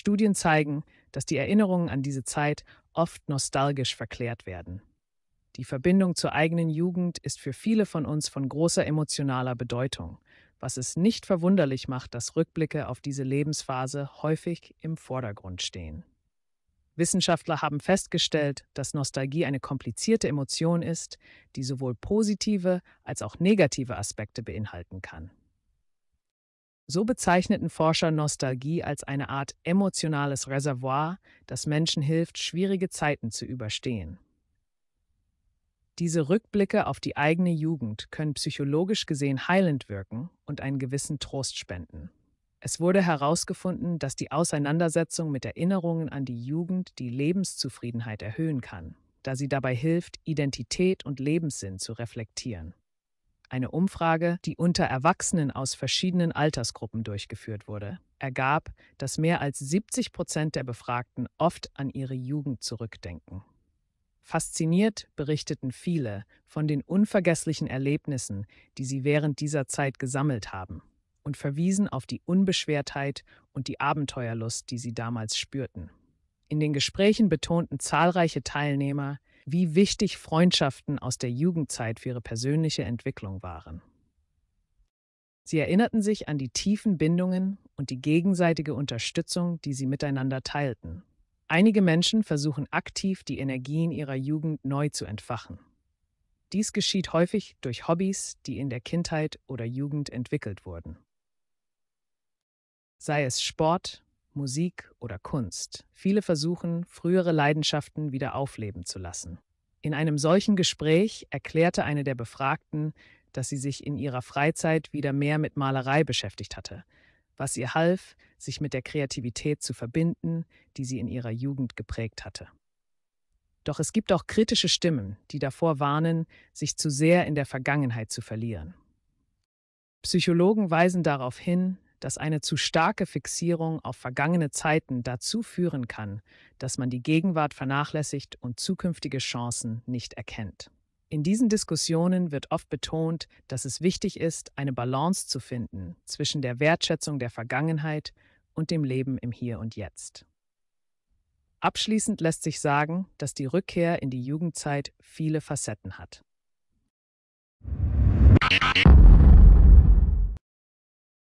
Studien zeigen, dass die Erinnerungen an diese Zeit oft nostalgisch verklärt werden. Die Verbindung zur eigenen Jugend ist für viele von uns von großer emotionaler Bedeutung, was es nicht verwunderlich macht, dass Rückblicke auf diese Lebensphase häufig im Vordergrund stehen. Wissenschaftler haben festgestellt, dass Nostalgie eine komplizierte Emotion ist, die sowohl positive als auch negative Aspekte beinhalten kann. So bezeichneten Forscher Nostalgie als eine Art emotionales Reservoir, das Menschen hilft, schwierige Zeiten zu überstehen. Diese Rückblicke auf die eigene Jugend können psychologisch gesehen heilend wirken und einen gewissen Trost spenden. Es wurde herausgefunden, dass die Auseinandersetzung mit Erinnerungen an die Jugend die Lebenszufriedenheit erhöhen kann, da sie dabei hilft, Identität und Lebenssinn zu reflektieren. Eine Umfrage, die unter Erwachsenen aus verschiedenen Altersgruppen durchgeführt wurde, ergab, dass mehr als 70 Prozent der Befragten oft an ihre Jugend zurückdenken. Fasziniert berichteten viele von den unvergesslichen Erlebnissen, die sie während dieser Zeit gesammelt haben, und verwiesen auf die Unbeschwertheit und die Abenteuerlust, die sie damals spürten. In den Gesprächen betonten zahlreiche Teilnehmer, wie wichtig Freundschaften aus der Jugendzeit für ihre persönliche Entwicklung waren. Sie erinnerten sich an die tiefen Bindungen und die gegenseitige Unterstützung, die sie miteinander teilten. Einige Menschen versuchen aktiv, die Energien ihrer Jugend neu zu entfachen. Dies geschieht häufig durch Hobbys, die in der Kindheit oder Jugend entwickelt wurden. Sei es Sport, Musik oder Kunst. Viele versuchen, frühere Leidenschaften wieder aufleben zu lassen. In einem solchen Gespräch erklärte eine der Befragten, dass sie sich in ihrer Freizeit wieder mehr mit Malerei beschäftigt hatte, was ihr half, sich mit der Kreativität zu verbinden, die sie in ihrer Jugend geprägt hatte. Doch es gibt auch kritische Stimmen, die davor warnen, sich zu sehr in der Vergangenheit zu verlieren. Psychologen weisen darauf hin, dass eine zu starke Fixierung auf vergangene Zeiten dazu führen kann, dass man die Gegenwart vernachlässigt und zukünftige Chancen nicht erkennt. In diesen Diskussionen wird oft betont, dass es wichtig ist, eine Balance zu finden zwischen der Wertschätzung der Vergangenheit und dem Leben im Hier und Jetzt. Abschließend lässt sich sagen, dass die Rückkehr in die Jugendzeit viele Facetten hat.